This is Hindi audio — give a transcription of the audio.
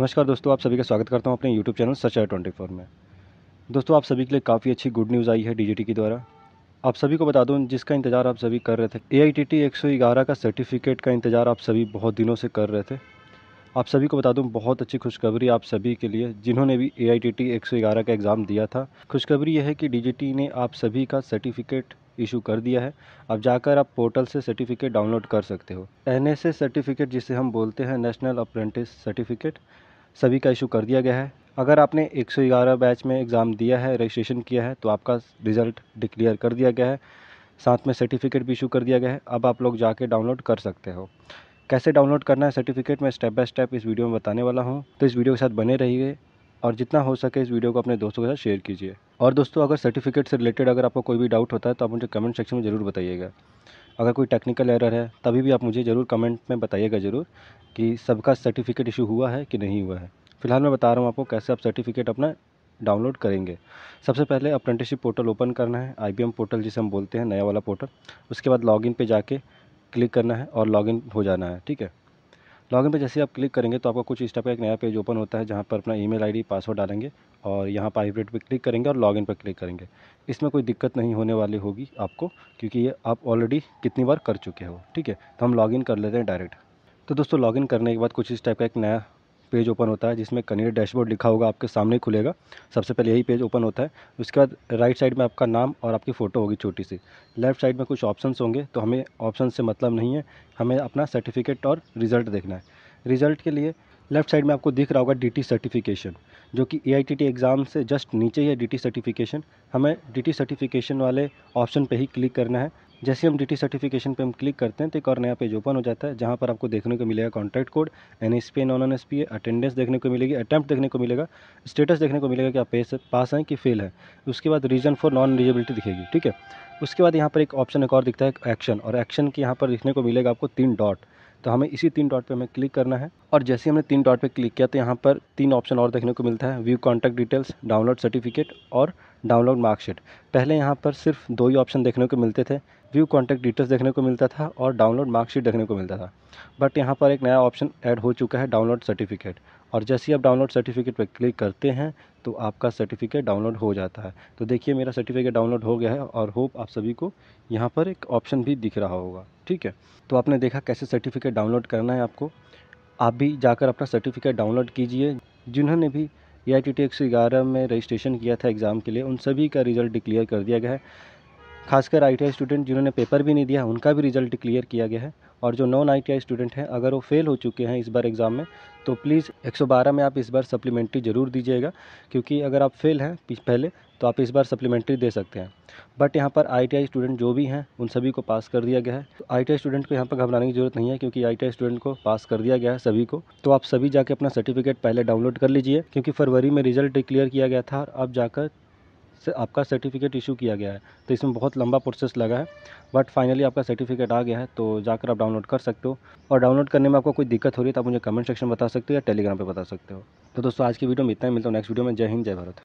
नमस्कार दोस्तों आप सभी का स्वागत करता हूँ अपने यूट्यूब चैनल सच आर ट्वेंटी फोर में दोस्तों आप सभी के लिए काफ़ी अच्छी गुड न्यूज़ आई है टी के द्वारा आप सभी को बता दूं जिसका इंतज़ार आप सभी कर रहे थे ए आई टी टी एक सौ ग्यारह का सर्टिफिकेट का इंतज़ार आप सभी बहुत दिनों से कर रहे थे आप सभी को बता दूं बहुत अच्छी खुशखबरी आप सभी के लिए जिन्होंने भी ए आई टी टी एक सौ ग्यारह का एग्ज़ाम दिया था खुशखबरी यह है कि डी जी टी ने आप सभी का सर्टिफिकेट इशू कर दिया है अब जाकर आप पोर्टल से सर्टिफिकेट डाउनलोड कर सकते हो एन एस सर्टिफिकेट जिसे हम बोलते हैं नेशनल अप्रेंटिस सर्टिफिकेट सभी का इशू कर दिया गया है अगर आपने 111 बैच में एग्ज़ाम दिया है रजिस्ट्रेशन किया है तो आपका रिज़ल्ट डिक्लेयर कर दिया गया है साथ में सर्टिफिकेट भी इशू कर दिया गया है अब आप लोग जाके डाउनलोड कर सकते हो कैसे डाउनलोड करना है सर्टिफिकेट मैं स्टेप बाय स्टेप इस वीडियो में बताने वाला हूँ तो इस वीडियो के साथ बने रहिए और जितना हो सके इस वीडियो को अपने दोस्तों के साथ शेयर कीजिए और दोस्तों अगर सर्टिफिकेट से रिलेटेड अगर आपको कोई भी डाउट होता है तो आप मुझे कमेंट सेक्शन में ज़रूर बताइएगा अगर कोई टेक्निकल एरर है तभी भी आप मुझे ज़रूर कमेंट में बताइएगा ज़रूर कि सबका सर्टिफिकेट इशू हुआ है कि नहीं हुआ है फ़िलहाल मैं बता रहा हूँ आपको कैसे आप सर्टिफिकेट अपना डाउनलोड करेंगे सबसे पहले अप्रेंटिसशिप पोर्टल ओपन करना है आई पोर्टल जिसे हम बोलते हैं नया वाला पोर्टल उसके बाद लॉगिन पे जाके क्लिक करना है और लॉगिन हो जाना है ठीक है लॉगिन पर जैसे आप क्लिक करेंगे तो आपको कुछ इस टाइप का एक नया पेज ओपन होता है जहाँ पर अपना ईमेल आईडी पासवर्ड डालेंगे और यहाँ पर हाइब्रिड पर क्लिक करेंगे और लॉगिन पर क्लिक करेंगे इसमें कोई दिक्कत नहीं होने वाली होगी आपको क्योंकि ये आप ऑलरेडी कितनी बार कर चुके हो ठीक है तो हम लॉगिन कर लेते हैं डायरेक्ट तो दोस्तों लॉगिन करने के बाद कुछ इस टाइप का एक नया पेज ओपन होता है जिसमें कनेक्ट डैशबोर्ड लिखा होगा आपके सामने खुलेगा सबसे पहले यही पेज ओपन होता है उसके बाद राइट साइड में आपका नाम और आपकी फ़ोटो होगी छोटी सी लेफ्ट साइड में कुछ ऑप्शंस होंगे तो हमें ऑप्शन से मतलब नहीं है हमें अपना सर्टिफिकेट और रिज़ल्ट देखना है रिज़ल्ट के लिए लेफ्ट साइड में आपको दिख रहा होगा डी सर्टिफिकेशन जो कि ए एग्ज़ाम से जस्ट नीचे ही है डी सर्टिफिकेशन हमें डी सर्टिफिकेशन वाले ऑप्शन पर ही क्लिक करना है जैसे हम डी सर्टिफिकेशन पे हम क्लिक करते हैं तो एक और नया पेज ओपन हो जाता है जहाँ पर आपको देखने को मिलेगा contact code N S P non N S P attendance देखने को मिलेगी अटैम्प्ट देखने को मिलेगा स्टेटस देखने को मिलेगा कि आप पेस पास हैं कि फेल है उसके बाद रीज़न फॉर नॉन एलिजिबिलिटी दिखेगी ठीक है उसके बाद यहाँ पर एक ऑप्शन एक और दिखता है एक्शन और एक्शन के यहाँ पर दिखने को मिलेगा आपको तीन डॉट तो हमें इसी तीन डॉट पे हमें क्लिक करना है और जैसे हमने तीन डॉट पे क्लिक किया तो यहाँ पर तीन ऑप्शन और देखने को मिलता है view contact details download certificate और डाउनलोड मार्कशीट पहले यहाँ पर सिर्फ दो ही ऑप्शन देखने को मिलते थे व्यू कॉन्टैक्ट डिटेल्स देखने को मिलता था और डाउनलोड मार्कशीट देखने को मिलता था बट यहाँ पर एक नया ऑप्शन ऐड हो चुका है डाउनलोड सर्टिफिकेट और जैसे ही आप डाउनलोड सर्टिफिकेट पर क्लिक करते हैं तो आपका सर्टिफिकेट डाउनलोड हो जाता है तो देखिए मेरा सर्टिफिकेट डाउनलोड हो गया है और होप आप सभी को यहाँ पर एक ऑप्शन भी दिख रहा होगा ठीक है तो आपने देखा कैसे सर्टिफिकेट डाउनलोड करना है आपको आप भी जाकर अपना सर्टिफिकेट डाउनलोड कीजिए जिन्होंने भी ए आई टी में रजिस्ट्रेशन किया था एग्ज़ाम के लिए उन सभी का रिज़ल्ट डिक्लेयर कर दिया गया है खासकर आई स्टूडेंट जिन्होंने पेपर भी नहीं दिया उनका भी रिज़ल्ट डिक्लेयर किया गया है और जो नॉन आई स्टूडेंट हैं अगर वो फेल हो चुके हैं इस बार एग्ज़ाम में तो प्लीज़ 112 में आप इस बार सप्लीमेंट्री ज़रूर दीजिएगा क्योंकि अगर आप फेल हैं पहले तो आप इस बार सप्लीमेंट्री दे सकते हैं बट यहाँ पर आई स्टूडेंट जो भी हैं उन सभी को पास कर दिया गया है तो आई स्टूडेंट को यहाँ पर घबराने की ज़रूरत नहीं है क्योंकि आई स्टूडेंट को पास कर दिया गया है सभी को तो आप सभी जाके अपना सर्टिफिकेट पहले डाउनलोड कर लीजिए क्योंकि फरवरी में रिजल्ट डिक्लेयर किया गया था और आप जाकर से आपका सर्टिफिकेट इशू किया गया है तो इसमें बहुत लंबा प्रोसेस लगा है बट फाइनली आपका सर्टिफिकेट आ गया है तो जाकर आप डाउनलोड कर सकते हो और डाउनलोड करने में आपको कोई दिक्कत हो रही है तो आप मुझे कमेंट सेक्शन में बता सकते हो या टेलीग्राम पर बता सकते हो तो दोस्तों आज की वीडियो में इतना ही मिलता हूँ नेक्स्ट वीडियो में जय हिंद जय भारत